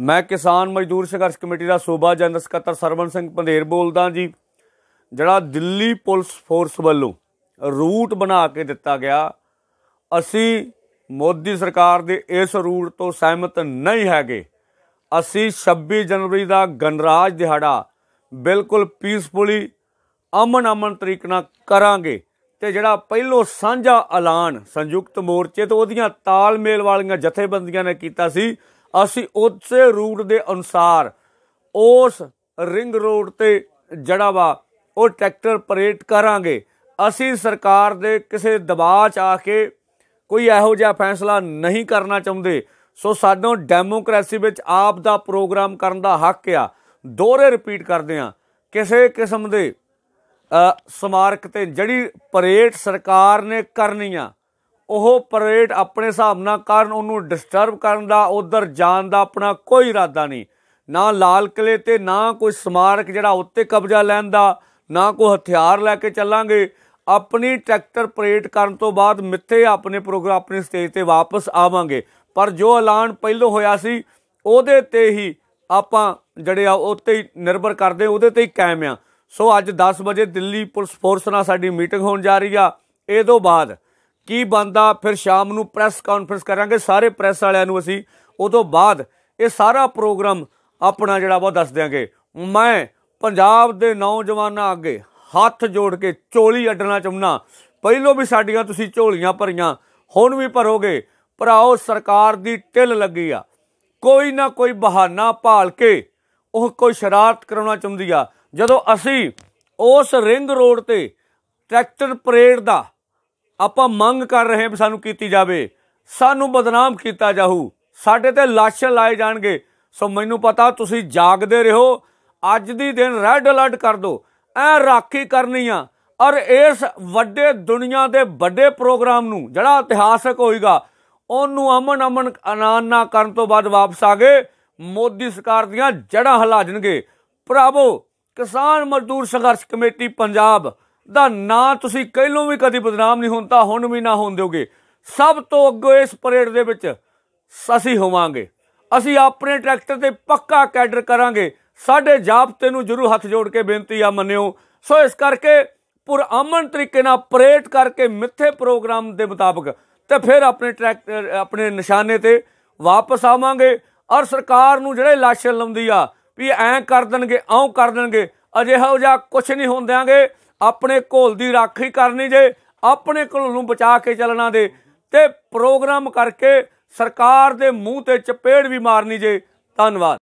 ਮੈਂ ਕਿਸਾਨ ਮਜ਼ਦੂਰ ਸੰਘਰਸ਼ ਕਮੇਟੀ ਦਾ ਸੂਬਾ ਜਨਰਲ ਸਕੱਤਰ ਸਰਵਨ ਸਿੰਘ ਪੰਧੇਰ ਬੋਲਦਾ ਜੀ ਜਿਹੜਾ ਦਿੱਲੀ ਪੁਲਿਸ ਫੋਰਸ ਵੱਲੋਂ ਰੂਟ ਬਣਾ ਕੇ ਦਿੱਤਾ ਗਿਆ ਅਸੀਂ ਮੋਦੀ ਸਰਕਾਰ ਦੇ ਇਸ ਰੂਟ ਤੋਂ ਸਹਿਮਤ ਨਹੀਂ ਹੈਗੇ ਅਸੀਂ 26 ਜਨਵਰੀ ਦਾ ਗਣਰਾਜ ਦਿਹਾੜਾ ਬਿਲਕੁਲ ਪੀਸਫੁਲੀ ਅਮਨ ਅਮਨ ਤਰੀਕੇ ਨਾਲ ਕਰਾਂਗੇ ਤੇ ਜਿਹੜਾ ਪਹਿਲੋ ਸਾਂਝਾ ਐਲਾਨ ਸੰਯੁਕਤ ਮੋਰਚੇ ਤੋਂ ਉਹਦੀਆਂ ਤਾਲਮੇਲ ਵਾਲੀਆਂ ਜਥੇਬੰਦੀਆਂ ਨੇ ਕੀਤਾ ਸੀ ਅਸੀਂ ਉਸੇ ਰੂਟ ਦੇ ਅਨੁਸਾਰ ਉਸ ਰਿੰਗ ਰੋਡ ਤੇ ਜੜਾ ਵਾ ਉਹ ਟਰੈਕਟਰ ਪਰੇਟ ਕਰਾਂਗੇ ਅਸੀਂ ਸਰਕਾਰ ਦੇ ਕਿਸੇ ਦਬਾਅ 'ਚ ਆ ਕੇ ਕੋਈ ਇਹੋ ਜਿਹਾ ਫੈਸਲਾ ਨਹੀਂ ਕਰਨਾ ਚਾਹੁੰਦੇ ਸੋ ਸਾਡੋਂ ਡੈਮੋਕ੍ਰੇਸੀ ਵਿੱਚ ਆਪ ਦਾ ਪ੍ਰੋਗਰਾਮ ਕਰਨ ਦਾ ਹੱਕ ਆ ਦੋਹਰੇ ਰਿਪੀਟ ਕਰਦੇ ਆ ਕਿਸੇ ਕਿਸਮ ਦੇ ਸਮਾਰਕ ਤੇ ਜਿਹੜੀ ਪਰੇਟ ਸਰਕਾਰ ਨੇ ਕਰਨੀ ਆ ਉਹ ਪਰੇਡ ਆਪਣੇ ਹਿਸਾਬ ਨਾਲ ਕਰਨ ਉਹਨੂੰ ਡਿਸਟਰਬ ਕਰਨ ਦਾ ਉਧਰ ਜਾਣ ਦਾ ਆਪਣਾ ਕੋਈ ਇਰਾਦਾ ਨਹੀਂ ਨਾ ਲਾਲ ਕਿਲੇ ਤੇ ਨਾ ਕੋਈ ਸਮਾਰਕ ਜਿਹੜਾ ਉੱਤੇ ਕਬਜ਼ਾ ਲੈਣ ਦਾ ਨਾ ਕੋਈ ਹਥਿਆਰ ਲੈ ਕੇ ਚੱਲਾਂਗੇ ਆਪਣੀ ਟਰੈਕਟਰ ਪਰੇਡ ਕਰਨ ਤੋਂ ਬਾਅਦ ਮਿੱਥੇ ਆਪਣੇ ਪ੍ਰੋਗਰਾਮ ਆਪਣੇ ਸਟੇਜ ਤੇ ਵਾਪਸ ਆਵਾਂਗੇ ਪਰ ਜੋ ਐਲਾਨ ਪਹਿਲੋਂ ਹੋਇਆ ਸੀ ਉਹਦੇ ਤੇ ਹੀ ਆਪਾਂ ਜਿਹੜੇ ਆ ਉੱਤੇ ਹੀ ਨਿਰਭਰ ਕਰਦੇ ਉਹਦੇ ਤੇ ਹੀ ਕਾਇਮ ਆ ਸੋ ਅੱਜ 10 ਵਜੇ ਦਿੱਲੀ ਪੁਲਿਸ ਫੋਰਸ ਨਾਲ ਸਾਡੀ ਮੀਟਿੰਗ ਹੋਣ ਜਾ ਰਹੀ ਆ ਇਹ ਤੋਂ ਬਾਅਦ ਕੀ ਬੰਦਾ ਫਿਰ ਸ਼ਾਮ ਨੂੰ ਪ੍ਰੈਸ ਕਾਨਫਰੰਸ ਕਰਾਂਗੇ ਸਾਰੇ ਪ੍ਰੈਸ ਵਾਲਿਆਂ ਨੂੰ ਅਸੀਂ ਉਦੋਂ ਬਾਅਦ ਇਹ ਸਾਰਾ ਪ੍ਰੋਗਰਾਮ ਆਪਣਾ ਜਿਹੜਾ ਉਹ ਦੱਸ ਦਿਆਂਗੇ ਮੈਂ ਪੰਜਾਬ ਦੇ ਨੌਜਵਾਨਾਂ ਅੱਗੇ ਹੱਥ ਜੋੜ ਕੇ ਚੋਲੀ ਅੱਡਣਾ ਚਾਹੁੰਨਾ ਪਹਿਲੋਂ ਵੀ ਸਾਡੀਆਂ ਤੁਸੀਂ ਝੋਲੀਆਂ ਭਰੀਆਂ ਹੁਣ ਵੀ ਭਰੋਗੇ ਭਰਾਓ ਸਰਕਾਰ ਦੀ ਟਿਲ ਲੱਗੀ ਆ ਕੋਈ ਨਾ ਕੋਈ ਬਹਾਨਾ ਭਾਲ ਕੇ ਉਹ ਕੋਈ ਸ਼ਰਾਰਤ ਕਰਾਉਣਾ ਚਾਹੁੰਦੀ ਆ ਜਦੋਂ ਅਸੀਂ ਉਸ ਰਿੰਗ ਰੋਡ ਤੇ ਟਰੈਕਟਰ ਪਰੇਡ ਦਾ ਆਪਾਂ ਮੰਗ ਕਰ ਰਹੇ ਹਾਂ ਸਾਨੂੰ ਕੀਤੀ ਜਾਵੇ ਸਾਨੂੰ ਬਦਨਾਮ ਕੀਤਾ ਜਾਹੂ ਸਾਡੇ ਤੇ ਲਾਸ਼ਾਂ ਲਾਏ ਜਾਣਗੇ ਸੋ ਮੈਨੂੰ ਪਤਾ ਤੁਸੀਂ ਜਾਗਦੇ ਰਹੋ ਅੱਜ ਦੀ ਦਿਨ ਰੈੱਡ ਅਲਰਟ ਕਰ ਦਿਓ ਐ ਰਾਖੀ ਕਰਨੀ ਆ ਔਰ ਇਸ ਵੱਡੇ ਦੁਨੀਆ ਦੇ ਵੱਡੇ ਪ੍ਰੋਗਰਾਮ ਨੂੰ ਜਿਹੜਾ ਇਤਿਹਾਸਕ ਹੋਏਗਾ ਉਹਨੂੰ ਅਮਨ ਅਮਨ ਅਨਾਨ ਨਾ ਕਰਨ ਤੋਂ ਬਾਅਦ ਵਾਪਸ ਆ ਗਏ ਮੋਦੀ ਸਰਕਾਰ ਦੀਆਂ ਜੜਾਂ ਹਲਾ ਜਣਗੇ ਪ੍ਰਭੂ ਕਿਸਾਨ ਮਜ਼ਦੂਰ ਸੰਘਰਸ਼ ਕਮੇਟੀ ਪੰਜਾਬ ਦਾ ਨਾਂ ਤੁਸੀਂ ਕਹਿਲੋਂ ਵੀ ਕਦੀ ਬਦਨਾਮ ਨਹੀਂ ਹੁੰਦਾ ਹੁਣ ਵੀ ਨਾ ਹੋਣ ਦਿਓਗੇ ਸਭ ਤੋਂ ਅੱਗੇ ਇਸ ਪਰੇਡ ਦੇ ਵਿੱਚ ਅਸੀਂ ਹੋਵਾਂਗੇ ਅਸੀਂ ਆਪਣੇ ਟਰੈਕਟਰ ਤੇ ਪੱਕਾ ਕੈਡਰ ਕਰਾਂਗੇ ਸਾਡੇ ਜਾਬਤੇ ਨੂੰ ਜਰੂਰ ਹੱਥ ਜੋੜ ਕੇ ਬੇਨਤੀ ਆ ਮੰਨਿਓ ਸੋ ਇਸ ਕਰਕੇ ਪੁਰ ਅਮਨ ਤਰੀਕੇ ਨਾਲ ਪਰੇਡ ਕਰਕੇ ਮਿੱਥੇ ਪ੍ਰੋਗਰਾਮ ਦੇ ਮੁਤਾਬਕ ਤੇ ਫਿਰ ਆਪਣੇ ਟਰੈਕਟਰ ਆਪਣੇ ਨਿਸ਼ਾਨੇ ਤੇ ਵਾਪਸ ਆਵਾਂਗੇ ਔਰ ਸਰਕਾਰ ਨੂੰ ਜਿਹੜੇ ਲਾਸ਼ ਲਾਉਂਦੀ ਆ ਵੀ ਐਂ ਕਰ ਦੇਣਗੇ ਆਉਂ ਕਰ ਦੇਣਗੇ ਅਜਿਹਾ ਜਿਹਾ ਕੁਝ ਨਹੀਂ ਹੁੰਦਿਆਂਗੇ ਆਪਣੇ ਘੋਲ ਦੀ ਰਾਖੀ ਕਰਨੀ ਜੇ ਆਪਣੇ ਘੋਲ ਨੂੰ ਬਚਾ ਕੇ ਚੱਲਣਾ ਦੇ ਤੇ ਪ੍ਰੋਗਰਾਮ ਕਰਕੇ ਸਰਕਾਰ ਦੇ ਮੂੰਹ ਤੇ ਚਪੇੜ ਵੀ ਮਾਰਨੀ ਜੇ ਧੰਨਵਾਦ